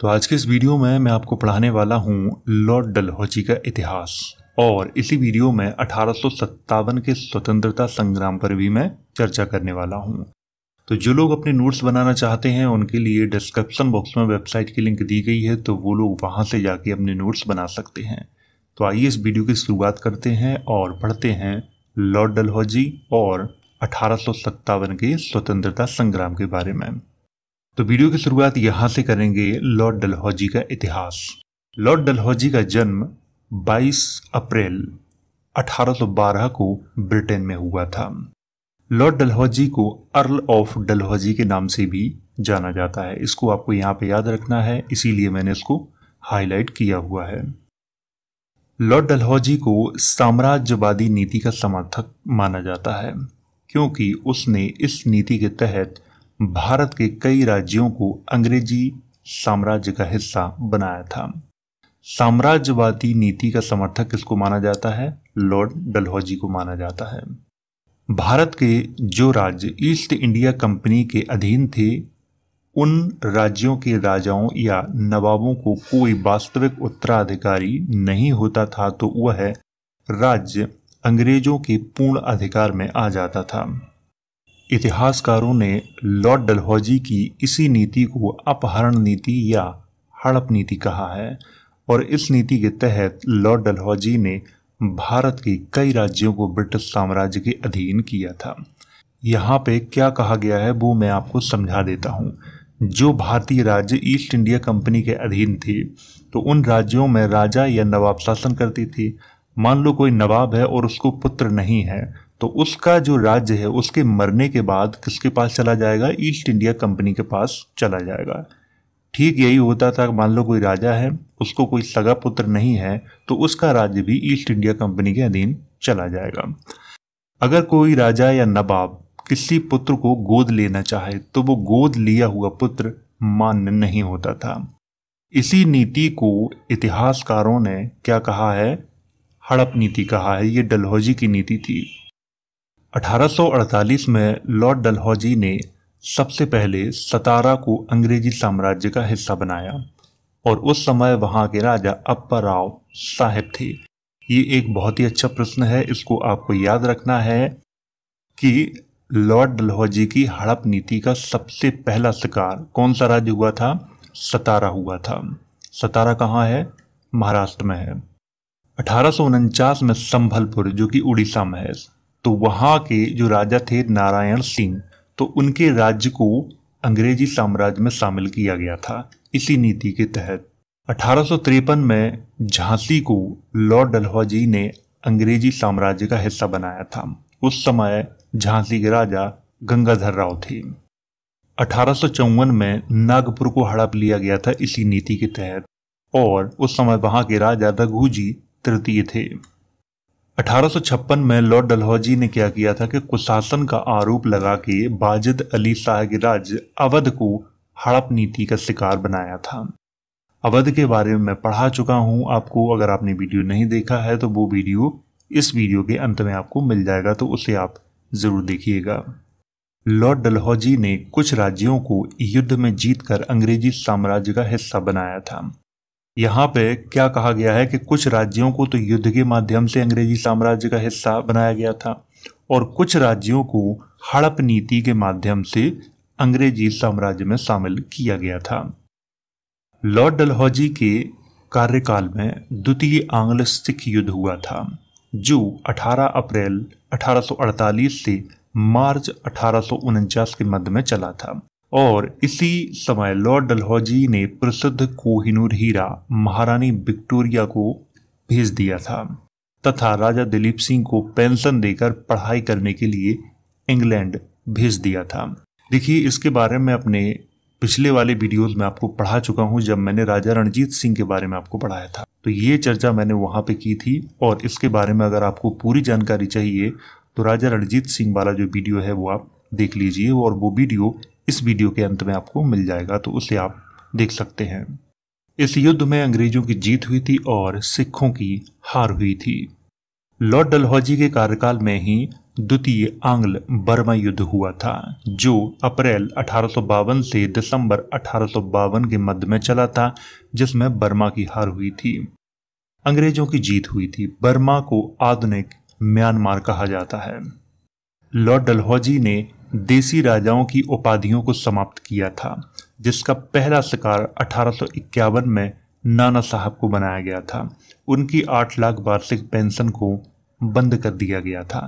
तो आज के इस वीडियो में मैं आपको पढ़ाने वाला हूँ लॉर्ड डलहौजी का इतिहास और इसी वीडियो में अठारह के स्वतंत्रता संग्राम पर भी मैं चर्चा करने वाला हूँ तो जो लोग अपने नोट्स बनाना चाहते हैं उनके लिए डिस्क्रिप्शन बॉक्स में वेबसाइट की लिंक दी गई है तो वो लोग वहाँ से जाके अपने नोट्स बना सकते हैं तो आइए इस वीडियो की शुरुआत करते हैं और पढ़ते हैं लॉर्ड डलहौजी और अठारह के स्वतंत्रता संग्राम के बारे में तो वीडियो की शुरुआत यहां से करेंगे लॉर्ड डलहौजी का इतिहास लॉर्ड डलहौजी का जन्म 22 अप्रैल 1812 को ब्रिटेन में हुआ था लॉर्ड डलहौजी को अर्ल ऑफ डलहौजी के नाम से भी जाना जाता है इसको आपको यहां पे याद रखना है इसीलिए मैंने इसको हाईलाइट किया हुआ है लॉर्ड डलहौजी को साम्राज्यवादी नीति का समर्थक माना जाता है क्योंकि उसने इस नीति के तहत भारत के कई राज्यों को अंग्रेजी साम्राज्य का हिस्सा बनाया था साम्राज्यवादी नीति का समर्थक किसको माना जाता है लॉर्ड डलहौजी को माना जाता है भारत के जो राज्य ईस्ट इंडिया कंपनी के अधीन थे उन राज्यों के राजाओं या नवाबों को कोई वास्तविक उत्तराधिकारी नहीं होता था तो वह राज्य अंग्रेजों के पूर्ण अधिकार में आ जाता था इतिहासकारों ने लॉर्ड डलहौजी की इसी नीति को अपहरण नीति या हड़प नीति कहा है और इस नीति के तहत लॉर्ड डलहौजी ने भारत के कई राज्यों को ब्रिटिश साम्राज्य के अधीन किया था यहाँ पे क्या कहा गया है वो मैं आपको समझा देता हूँ जो भारतीय राज्य ईस्ट इंडिया कंपनी के अधीन थे तो उन राज्यों में राजा या नवाब शासन करती थी मान लो कोई नवाब है और उसको पुत्र नहीं है तो उसका जो राज्य है उसके मरने के बाद किसके पास चला जाएगा ईस्ट इंडिया कंपनी के पास चला जाएगा ठीक यही होता था मान लो कोई राजा है उसको कोई सगा पुत्र नहीं है तो उसका राज्य भी ईस्ट इंडिया कंपनी के अधीन चला जाएगा अगर कोई राजा या नवाब किसी पुत्र को गोद लेना चाहे तो वो गोद लिया हुआ पुत्र मान्य नहीं होता था इसी नीति को इतिहासकारों ने क्या कहा है हड़प नीति कहा है ये डलहौजी की नीति थी 1848 में लॉर्ड डलहौजी ने सबसे पहले सतारा को अंग्रेजी साम्राज्य का हिस्सा बनाया और उस समय वहां के राजा अप्पा राव साहेब थे ये एक बहुत ही अच्छा प्रश्न है इसको आपको याद रखना है कि लॉर्ड डलहौजी की हड़प नीति का सबसे पहला शिकार कौन सा राज्य हुआ था सतारा हुआ था सतारा कहाँ है महाराष्ट्र में है अठारह में संभलपुर जो कि उड़ीसा में है तो वहाँ के जो राजा थे नारायण सिंह तो उनके राज्य को अंग्रेजी साम्राज्य में शामिल किया गया था इसी नीति के तहत अठारह में झांसी को लॉर्ड डलहौजी ने अंग्रेजी साम्राज्य का हिस्सा बनाया था उस समय झांसी के राजा गंगाधर राव थे अठारह में नागपुर को हड़प लिया गया था इसी नीति के तहत और उस समय वहां के राजा रघुजी तृतीय थे 1856 में लॉर्ड डलहौजी ने क्या किया था कि कुशासन का आरोप लगा के बाजिद अली राज अवध को हड़प नीति का शिकार बनाया था अवध के बारे में मैं पढ़ा चुका हूं आपको अगर आपने वीडियो नहीं देखा है तो वो वीडियो इस वीडियो के अंत में आपको मिल जाएगा तो उसे आप ज़रूर देखिएगा लॉर्ड डलहौजी ने कुछ राज्यों को युद्ध में जीतकर अंग्रेजी साम्राज्य का हिस्सा बनाया था यहाँ पे क्या कहा गया है कि कुछ राज्यों को तो युद्ध के माध्यम से अंग्रेजी साम्राज्य का हिस्सा बनाया गया था और कुछ राज्यों को हड़प नीति के माध्यम से अंग्रेजी साम्राज्य में शामिल किया गया था लॉर्ड डलहौजी के कार्यकाल में द्वितीय आंग्ल सिख युद्ध हुआ था जो 18 अप्रैल 1848 से मार्च अठारह के मध्य में चला था और इसी समय लॉर्ड डलहौजी ने प्रसिद्ध कोहिनूर हीरा महारानी विक्टोरिया को भेज दिया था तथा राजा दिलीप सिंह को पेंशन देकर पढ़ाई करने के लिए इंग्लैंड भेज दिया था देखिए इसके बारे में अपने पिछले वाले वीडियोस में आपको पढ़ा चुका हूं जब मैंने राजा रणजीत सिंह के बारे में आपको पढ़ाया था तो ये चर्चा मैंने वहां पे की थी और इसके बारे में अगर आपको पूरी जानकारी चाहिए तो राजा रणजीत सिंह वाला जो वीडियो है वो आप देख लीजिए और वो वीडियो इस वीडियो के अंत में आपको मिल जाएगा तो उसे आप देख सकते हैं इस युद्ध में अंग्रेजों की जीत हुई थी और सिखों की हार हुई थी लॉर्ड डलहौजी के कार्यकाल में ही द्वितीय आंग्ल बर्मा युद्ध हुआ था जो अप्रैल अठारह से दिसंबर अठारह के मध्य में चला था जिसमें बर्मा की हार हुई थी अंग्रेजों की जीत हुई थी बर्मा को आधुनिक म्यांमार कहा जाता है लॉर्ड डलहौजी ने देसी राजाओं की उपाधियों को समाप्त किया था जिसका पहला शिकार अठारह में नाना साहब को बनाया गया था उनकी आठ लाख वार्षिक पेंशन को बंद कर दिया गया था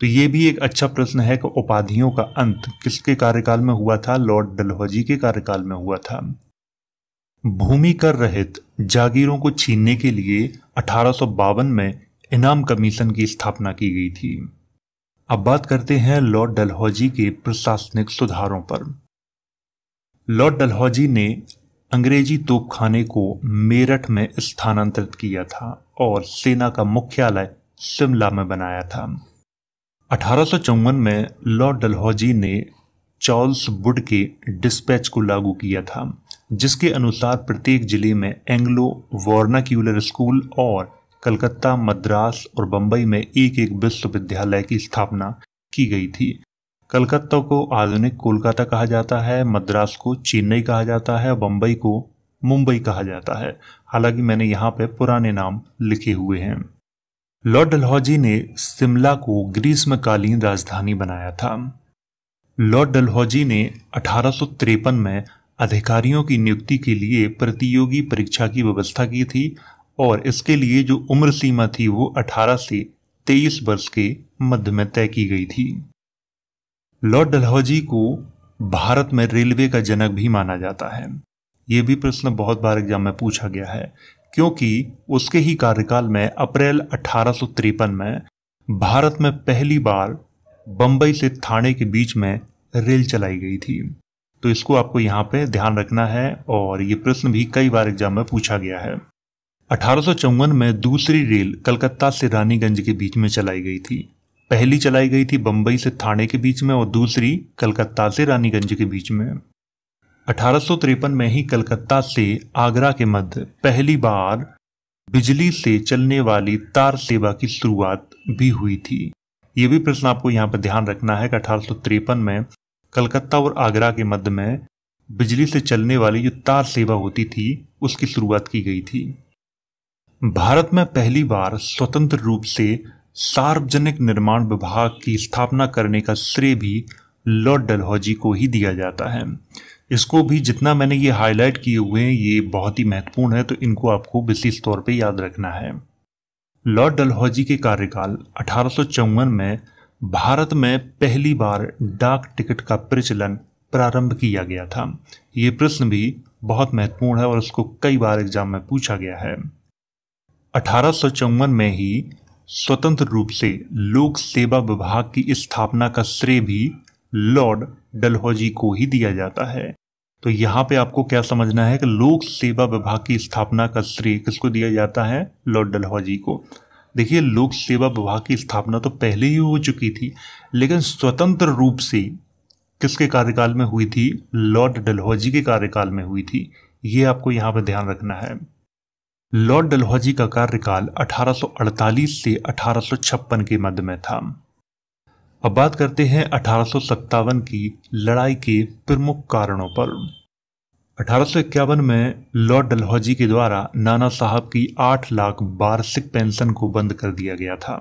तो ये भी एक अच्छा प्रश्न है कि उपाधियों का अंत किसके कार्यकाल में हुआ था लॉर्ड डलहौजी के कार्यकाल में हुआ था भूमि कर रहित जागीरों को छीनने के लिए अठारह में इनाम कमीशन की स्थापना की गई थी अब बात करते हैं लॉर्ड डलहौजी के प्रशासनिक सुधारों पर लॉर्ड डलहौजी ने अंग्रेजी तोपखाने को मेरठ में स्थानांतरित किया था और सेना का मुख्यालय शिमला में बनाया था अठारह में लॉर्ड डलहौजी ने चार्ल्स वुड के डिस्पैच को लागू किया था जिसके अनुसार प्रत्येक जिले में एंग्लो वॉर्नाक्यूलर स्कूल और कलकत्ता मद्रास और बम्बई में एक एक विश्वविद्यालय की स्थापना की गई थी कलकत्ता को आधुनिक कोलकाता कहा जाता है मद्रास को चेन्नई कहा जाता है बम्बई को मुंबई कहा जाता है हालांकि मैंने यहाँ पे पुराने नाम लिखे हुए हैं लॉर्ड डलहौजी ने शिमला को ग्रीष्मकालीन राजधानी बनाया था लॉर्ड डलहौजी ने अठारह में अधिकारियों की नियुक्ति के लिए प्रतियोगी परीक्षा की व्यवस्था की थी और इसके लिए जो उम्र सीमा थी वो 18 से 23 वर्ष के मध्य में तय की गई थी लॉर्ड डलहौजी को भारत में रेलवे का जनक भी माना जाता है ये भी प्रश्न बहुत बार एग्जाम में पूछा गया है क्योंकि उसके ही कार्यकाल में अप्रैल अठारह में भारत में पहली बार बम्बई से थाने के बीच में रेल चलाई गई थी तो इसको आपको यहाँ पे ध्यान रखना है और ये प्रश्न भी कई बार एग्जाम में पूछा गया है अठारह में दूसरी रेल कलकत्ता से रानीगंज के बीच में चलाई गई थी पहली चलाई गई थी बम्बई से थाने के बीच में और दूसरी कलकत्ता से रानीगंज के बीच में अठारह में ही कलकत्ता से आगरा के मध्य पहली बार बिजली से चलने वाली तार सेवा की शुरुआत भी हुई थी ये भी प्रश्न आपको यहाँ पर ध्यान रखना है कि अठारह में कलकत्ता और आगरा के मध्य में बिजली से चलने वाली जो तार सेवा होती थी उसकी शुरुआत की गई थी भारत में पहली बार स्वतंत्र रूप से सार्वजनिक निर्माण विभाग की स्थापना करने का श्रेय भी लॉर्ड डलहौजी को ही दिया जाता है इसको भी जितना मैंने ये हाईलाइट किए हुए हैं ये बहुत ही महत्वपूर्ण है तो इनको आपको विशेष तौर पे याद रखना है लॉर्ड डलहौजी के कार्यकाल अठारह में भारत में पहली बार डाक टिकट का प्रचलन प्रारंभ किया गया था ये प्रश्न भी बहुत महत्वपूर्ण है और उसको कई बार एग्जाम में पूछा गया है अठारह में ही स्वतंत्र रूप से लोक सेवा विभाग की स्थापना का श्रेय भी लॉर्ड डलहौजी को ही दिया जाता है तो यहाँ पे आपको क्या समझना है कि लोक सेवा विभाग की स्थापना का श्रेय किसको दिया जाता है लॉर्ड डलहौजी को देखिए लोक सेवा विभाग की स्थापना तो पहले ही हो चुकी थी लेकिन स्वतंत्र रूप से किसके कार्यकाल में हुई थी लॉर्ड डलहौजी के कार्यकाल में हुई थी ये आपको यहाँ पर ध्यान रखना है लॉर्ड डलहौजी का कार्यकाल 1848 से 1856 के मध्य में था अब बात करते हैं अठारह की लड़ाई के प्रमुख कारणों पर अठारह में लॉर्ड डलहौजी के द्वारा नाना साहब की 8 लाख वार्षिक पेंशन को बंद कर दिया गया था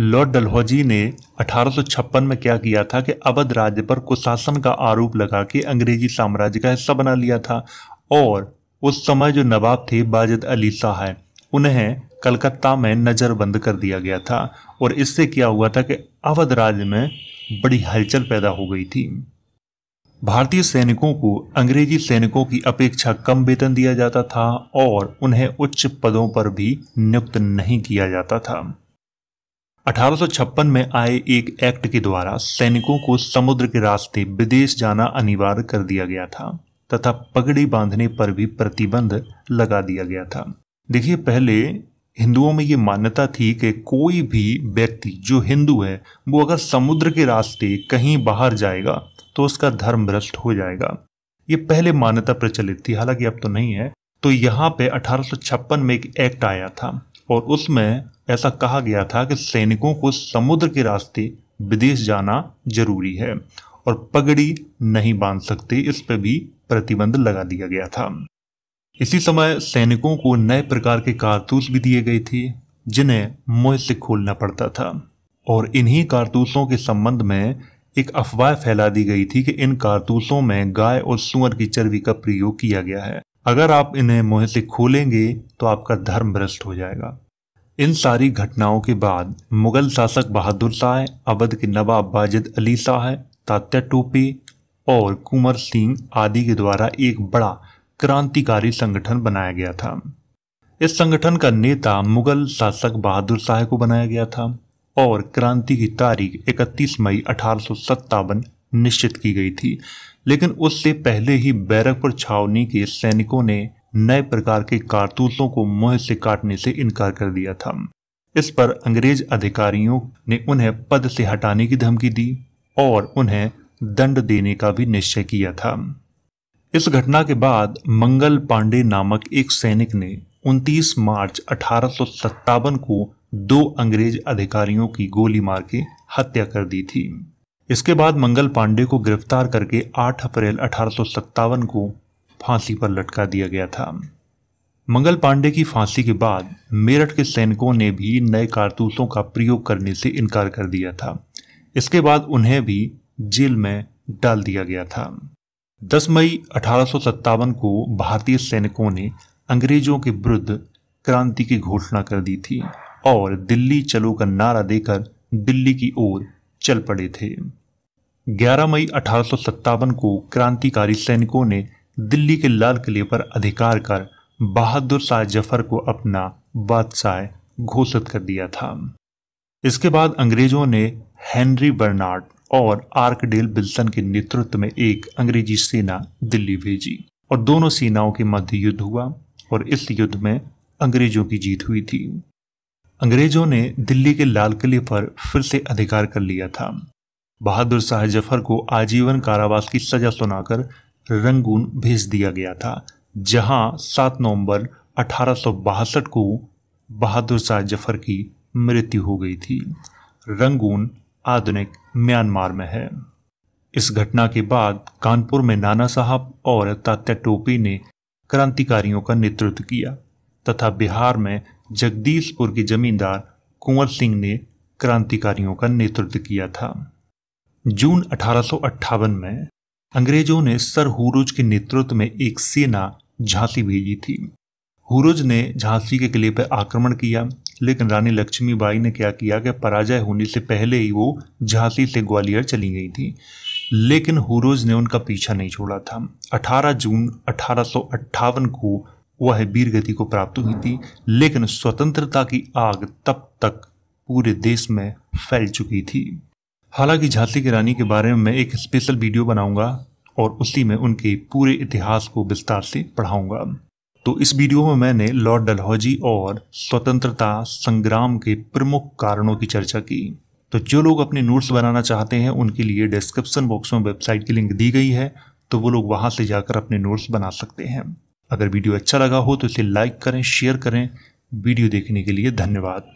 लॉर्ड डलहौजी ने अठारह में क्या किया था कि अवध राज्य पर कुशासन का आरोप लगा के अंग्रेजी साम्राज्य का हिस्सा बना लिया था और उस समय जो नवाब थे बाजिद अली शाह उन्हें कलकत्ता में नज़रबंद कर दिया गया था और इससे क्या हुआ था कि अवध राज्य में बड़ी हलचल पैदा हो गई थी भारतीय सैनिकों को अंग्रेजी सैनिकों की अपेक्षा कम वेतन दिया जाता था और उन्हें उच्च पदों पर भी नियुक्त नहीं किया जाता था 1856 में आए एक एक्ट के द्वारा सैनिकों को समुद्र के रास्ते विदेश जाना अनिवार्य कर दिया गया था तथा पगड़ी बांधने पर भी प्रतिबंध लगा दिया गया था देखिए पहले हिंदुओं में ये मान्यता थी कि कोई भी व्यक्ति जो हिंदू है वो अगर समुद्र के रास्ते कहीं बाहर जाएगा तो उसका धर्म भ्रष्ट हो जाएगा ये पहले मान्यता प्रचलित थी हालांकि अब तो नहीं है तो यहाँ पे अठारह में एक एक्ट आया था और उसमें ऐसा कहा गया था कि सैनिकों को समुद्र के रास्ते विदेश जाना जरूरी है और पगड़ी नहीं बांध सकते इस पर भी प्रतिबंध लगा दिया गया था इसी समय सैनिकों को नए प्रकार के कारतूस भी दिए गए थे जिन्हें मुंह से खोलना पड़ता था और इन्हीं कारतूसों के संबंध में एक अफवाह फैला दी गई थी कि इन कारतूसों में गाय और सुअर की चर्बी का प्रयोग किया गया है अगर आप इन्हें मुंह से खोलेंगे तो आपका धर्म भ्रष्ट हो जाएगा इन सारी घटनाओं के बाद मुगल शासक बहादुर शाह अवध के नवाब बाजिद अली शाह तात्या टोपे और कुंवर सिंह आदि के द्वारा एक बड़ा क्रांतिकारी संगठन बनाया गया था इस संगठन का नेता मुगल शासक बहादुर शाह को बनाया गया था और क्रांति की तारीख 31 मई अठारह निश्चित की गई थी लेकिन उससे पहले ही बैरकपुर छावनी के सैनिकों ने नए प्रकार के कारतूसों को मुंह से काटने से इनकार कर दिया था इस पर अंग्रेज अधिकारियों ने उन्हें पद से हटाने की धमकी दी और उन्हें दंड देने का भी निश्चय किया था इस घटना के बाद मंगल पांडे नामक एक सैनिक ने 29 मार्च अठारह को दो अंग्रेज अधिकारियों की गोली मार के हत्या कर दी थी इसके बाद मंगल पांडे को गिरफ्तार करके 8 अप्रैल अठारह को फांसी पर लटका दिया गया था मंगल पांडे की फांसी के बाद मेरठ के सैनिकों ने भी नए कारतूसों का प्रयोग करने से इनकार कर दिया था इसके बाद उन्हें भी जेल में डाल दिया गया था 10 मई अठारह को भारतीय सैनिकों ने अंग्रेजों के विरुद्ध क्रांति की घोषणा कर दी थी और दिल्ली चलो का नारा देकर दिल्ली की ओर चल पड़े थे 11 मई अठारह को क्रांतिकारी सैनिकों ने दिल्ली के लाल किले पर अधिकार कर बहादुर शाह जफर को अपना बादशाह घोषित कर दिया था इसके बाद अंग्रेजों ने हेनरी बर्नार्ड और आर्कडेल बिल्सन के नेतृत्व में एक अंग्रेजी सेना दिल्ली भेजी और दोनों सेनाओं के मध्य युद्ध हुआ और इस युद्ध में अंग्रेजों की जीत हुई थी अंग्रेजों ने दिल्ली के लाल किले पर फिर से अधिकार कर लिया था बहादुर शाह जफर को आजीवन कारावास की सजा सुनाकर रंगून भेज दिया गया था जहां 7 नवंबर अठारह को बहादुर शाह जफर की मृत्यु हो गई थी रंगून आधुनिक म्यांमार में है इस घटना के बाद कानपुर में नाना साहब और तात्या टोपी ने क्रांतिकारियों का नेतृत्व किया तथा बिहार में जगदीशपुर के जमींदार कुंवर सिंह ने क्रांतिकारियों का नेतृत्व किया था जून अठारह में अंग्रेजों ने सर हुरुज के नेतृत्व में एक सेना झांसी भेजी थी हुरुज ने झांसी के किले पर आक्रमण किया लेकिन रानी लक्ष्मीबाई ने क्या किया कि पराजय होने से पहले ही वो झांसी से ग्वालियर चली गई थी लेकिन हुरोज ने उनका पीछा नहीं छोड़ा था 18 जून अठारह को वह वीर गति को प्राप्त हुई थी लेकिन स्वतंत्रता की आग तब तक पूरे देश में फैल चुकी थी हालांकि झांसी की रानी के बारे में मैं एक स्पेशल वीडियो बनाऊंगा और उसी में उनके पूरे इतिहास को विस्तार से पढ़ाऊंगा तो इस वीडियो में मैंने लॉर्ड डलहौजी और स्वतंत्रता संग्राम के प्रमुख कारणों की चर्चा की तो जो लोग अपने नोट्स बनाना चाहते हैं उनके लिए डिस्क्रिप्शन बॉक्स में वेबसाइट की लिंक दी गई है तो वो लोग वहां से जाकर अपने नोट्स बना सकते हैं अगर वीडियो अच्छा लगा हो तो इसे लाइक करें शेयर करें वीडियो देखने के लिए धन्यवाद